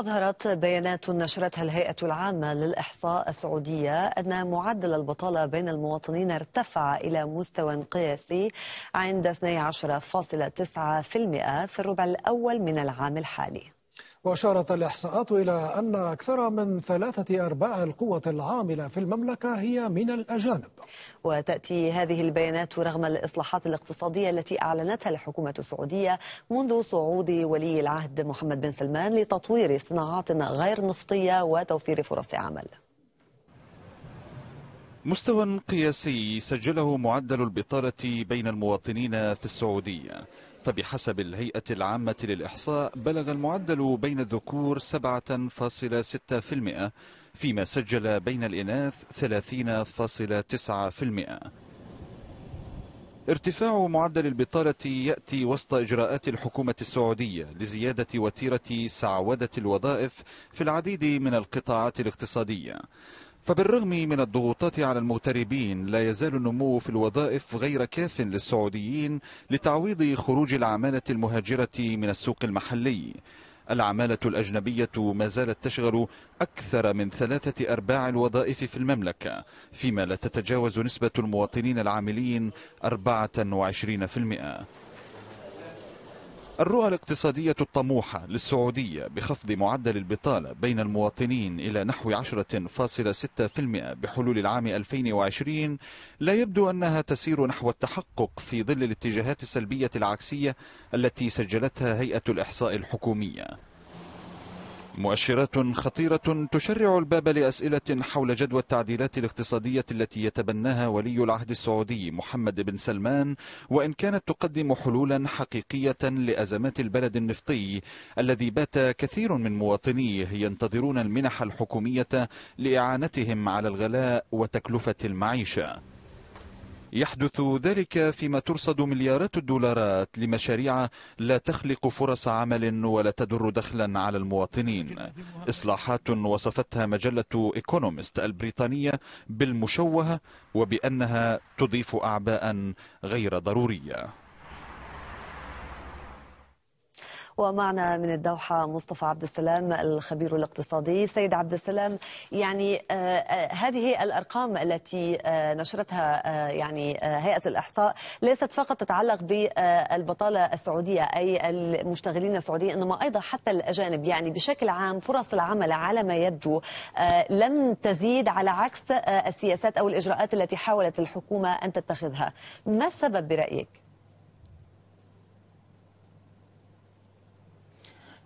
أظهرت بيانات نشرتها الهيئة العامة للإحصاء السعودية أن معدل البطالة بين المواطنين ارتفع إلى مستوى قياسي عند 12.9% في الربع الأول من العام الحالي وأشارت الإحصاءات إلى أن أكثر من ثلاثة أرباع القوة العاملة في المملكة هي من الأجانب وتأتي هذه البيانات رغم الإصلاحات الاقتصادية التي أعلنتها الحكومة السعودية منذ صعود ولي العهد محمد بن سلمان لتطوير صناعات غير نفطية وتوفير فرص عمل مستوى قياسي سجله معدل البطالة بين المواطنين في السعودية فبحسب الهيئة العامة للإحصاء بلغ المعدل بين الذكور 7.6% فيما سجل بين الإناث 30.9% ارتفاع معدل البطالة يأتي وسط إجراءات الحكومة السعودية لزيادة وتيرة سعودة الوظائف في العديد من القطاعات الاقتصادية فبالرغم من الضغوطات على المغتربين لا يزال النمو في الوظائف غير كاف للسعوديين لتعويض خروج العمالة المهاجرة من السوق المحلي العمالة الأجنبية ما زالت تشغل أكثر من ثلاثة أرباع الوظائف في المملكة فيما لا تتجاوز نسبة المواطنين العاملين 24% الرؤى الاقتصادية الطموحة للسعودية بخفض معدل البطالة بين المواطنين إلى نحو 10.6% بحلول العام 2020 لا يبدو أنها تسير نحو التحقق في ظل الاتجاهات السلبية العكسية التي سجلتها هيئة الإحصاء الحكومية مؤشرات خطيرة تشرع الباب لأسئلة حول جدوى التعديلات الاقتصادية التي يتبناها ولي العهد السعودي محمد بن سلمان وإن كانت تقدم حلولا حقيقية لأزمات البلد النفطي الذي بات كثير من مواطنيه ينتظرون المنح الحكومية لإعانتهم على الغلاء وتكلفة المعيشة يحدث ذلك فيما ترصد مليارات الدولارات لمشاريع لا تخلق فرص عمل ولا تدر دخلا على المواطنين إصلاحات وصفتها مجلة إيكونومست البريطانية بالمشوهة وبأنها تضيف أعباء غير ضرورية ومعنا من الدوحة مصطفى عبد السلام الخبير الاقتصادي سيد عبد السلام يعني آه، آه، هذه الأرقام التي آه، نشرتها يعني هيئة الإحصاء ليست فقط تتعلق بالبطالة السعودية أي المشتغلين السعوديين إنما أيضا حتى الأجانب يعني بشكل عام فرص العمل على ما يبدو لم تزيد على عكس السياسات أو الإجراءات التي حاولت الحكومة أن تتخذها ما السبب برأيك؟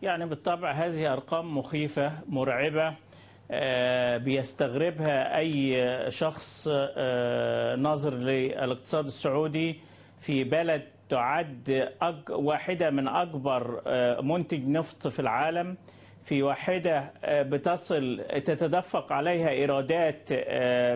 يعني بالطبع هذه أرقام مخيفة مرعبة آه، بيستغربها أي شخص آه، ناظر للاقتصاد السعودي في بلد تعد واحدة من أكبر آه، منتج نفط في العالم في واحدة بتصل تتدفق عليها إيرادات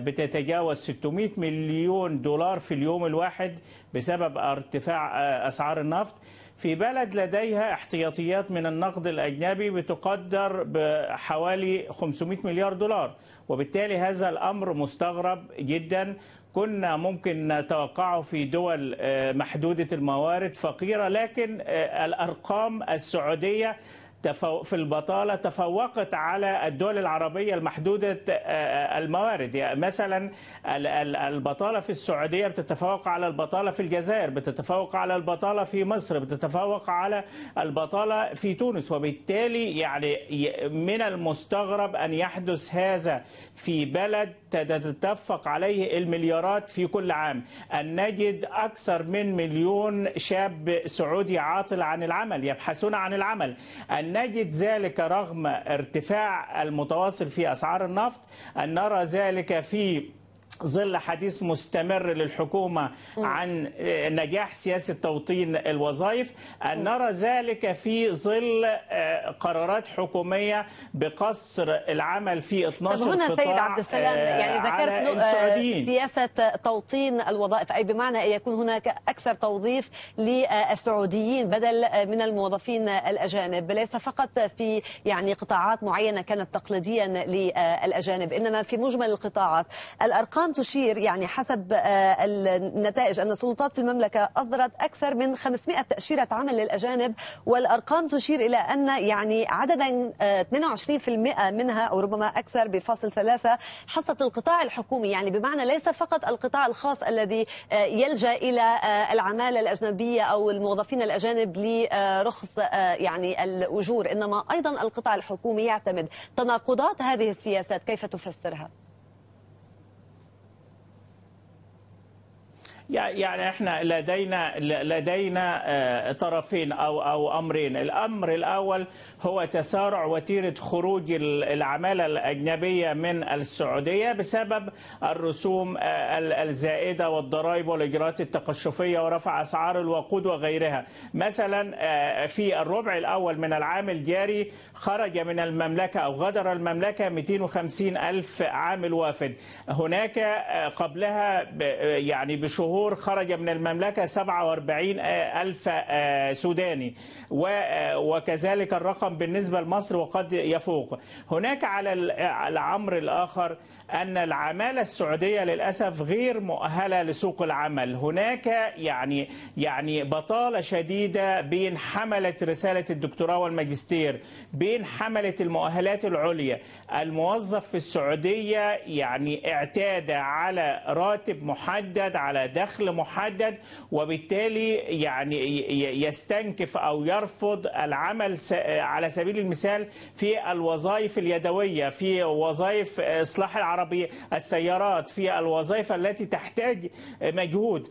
بتتجاوز 600 مليون دولار في اليوم الواحد بسبب ارتفاع أسعار النفط في بلد لديها احتياطيات من النقد الأجنبي بتقدر بحوالي 500 مليار دولار وبالتالي هذا الأمر مستغرب جدا كنا ممكن نتوقعه في دول آه، محدودة الموارد فقيرة لكن آه، الأرقام السعودية في البطالة تفوقت على الدول العربية المحدودة الموارد يعني مثلا البطالة في السعودية بتتفوق على البطالة في الجزائر بتتفوق على البطالة في مصر بتتفوق على البطالة في تونس وبالتالي يعني من المستغرب أن يحدث هذا في بلد تتدفق عليه المليارات في كل عام أن نجد أكثر من مليون شاب سعودي عاطل عن العمل يبحثون عن العمل أن نجد ذلك رغم ارتفاع المتواصل في أسعار النفط أن نرى ذلك في ظل حديث مستمر للحكومة عن آه، نجاح سياسة توطين الوظائف أن آه، نرى ذلك في ظل آه، قرارات حكومية بقصر العمل في 12 هنا سيد عبد السلام يعني ذكرت سياسة توطين الوظائف أي بمعنى يكون هناك أكثر توظيف للسعوديين بدل من الموظفين الأجانب ليس فقط في يعني قطاعات معينة كانت تقليديا للأجانب إنما في مجمل القطاعات الأرقام الأرقام تشير يعني حسب آه، النتائج أن السلطات في المملكة أصدرت أكثر من 500 تأشيرة عمل للأجانب والأرقام تشير إلى أن يعني عددا 22% آه، منها أو ربما أكثر بفاصل ثلاثة حصلت القطاع الحكومي يعني بمعنى ليس فقط القطاع الخاص الذي آه، يلجأ إلى العمالة الأجنبية أو الموظفين الأجانب لرخص يعني الأجور إنما أيضا القطاع الحكومي يعتمد تناقضات هذه السياسات كيف تفسرها؟ يعني احنا لدينا لدينا آه، طرفين او او امرين، الامر الاول هو تسارع وتيره خروج العماله الاجنبيه من السعوديه بسبب الرسوم آه، الزائده والضرائب والاجراءات التقشفيه ورفع اسعار الوقود وغيرها. مثلا آه، في الربع الاول من العام الجاري خرج من المملكه او غادر المملكه 250 الف عامل وافد. هناك قبلها يعني بشهور شهور خرج من المملكة 47 آه، ألف آه، سوداني آه، وكذلك الرقم بالنسبة لمصر وقد يفوق هناك على العمر الآخر أن العمالة السعودية للأسف غير مؤهلة لسوق العمل هناك يعني يعني بطالة شديدة بين حملة رسالة الدكتوراه والماجستير بين حملة المؤهلات العليا الموظف في السعودية يعني اعتاد على راتب محدد على دخل دخل محدد وبالتالي يعني يستنكف او يرفض العمل على سبيل المثال في الوظائف اليدويه في وظائف اصلاح العربيه السيارات في الوظائف التي تحتاج مجهود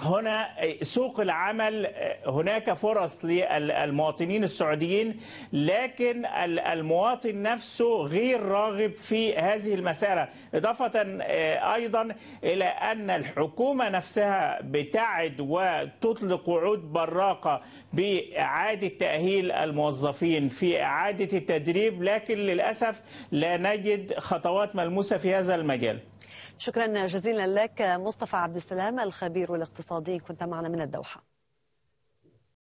هنا إيه، سوق العمل إيه، هناك فرص للمواطنين السعوديين لكن المواطن نفسه غير راغب في هذه المسألة إضافة إيه، أيضا إلى أن الحكومة نفسها بتعد وتطلق وعود براقة بإعادة تأهيل الموظفين في إعادة التدريب لكن للأسف لا نجد خطوات ملموسة في هذا المجال شكرا جزيلا لك مصطفى عبد السلام الخبير الاقتصادي الاقتصادي كنت معنا من الدوحة